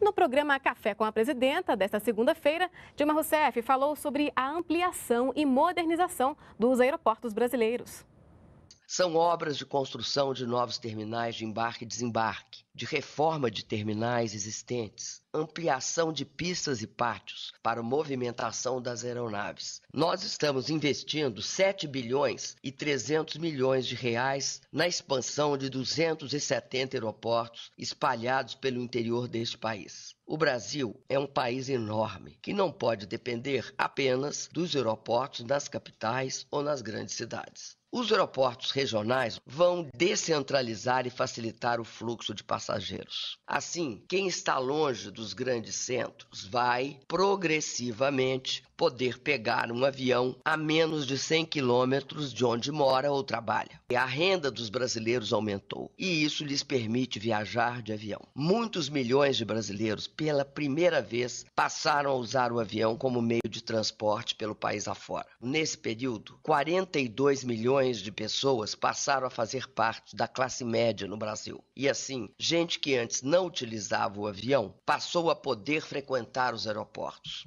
No programa Café com a Presidenta, desta segunda-feira, Dilma Rousseff falou sobre a ampliação e modernização dos aeroportos brasileiros. São obras de construção de novos terminais de embarque e desembarque, de reforma de terminais existentes, ampliação de pistas e pátios para movimentação das aeronaves. Nós estamos investindo 7 bilhões e 300 milhões de reais na expansão de 270 aeroportos espalhados pelo interior deste país. O Brasil é um país enorme que não pode depender apenas dos aeroportos nas capitais ou nas grandes cidades. Os aeroportos regionais vão descentralizar e facilitar o fluxo de passageiros. Assim, quem está longe dos grandes centros vai progressivamente poder pegar um avião a menos de 100 quilômetros de onde mora ou trabalha. E a renda dos brasileiros aumentou e isso lhes permite viajar de avião. Muitos milhões de brasileiros, pela primeira vez, passaram a usar o avião como meio de transporte pelo país afora. Nesse período, 42 milhões milhões de pessoas passaram a fazer parte da classe média no Brasil. E assim, gente que antes não utilizava o avião passou a poder frequentar os aeroportos.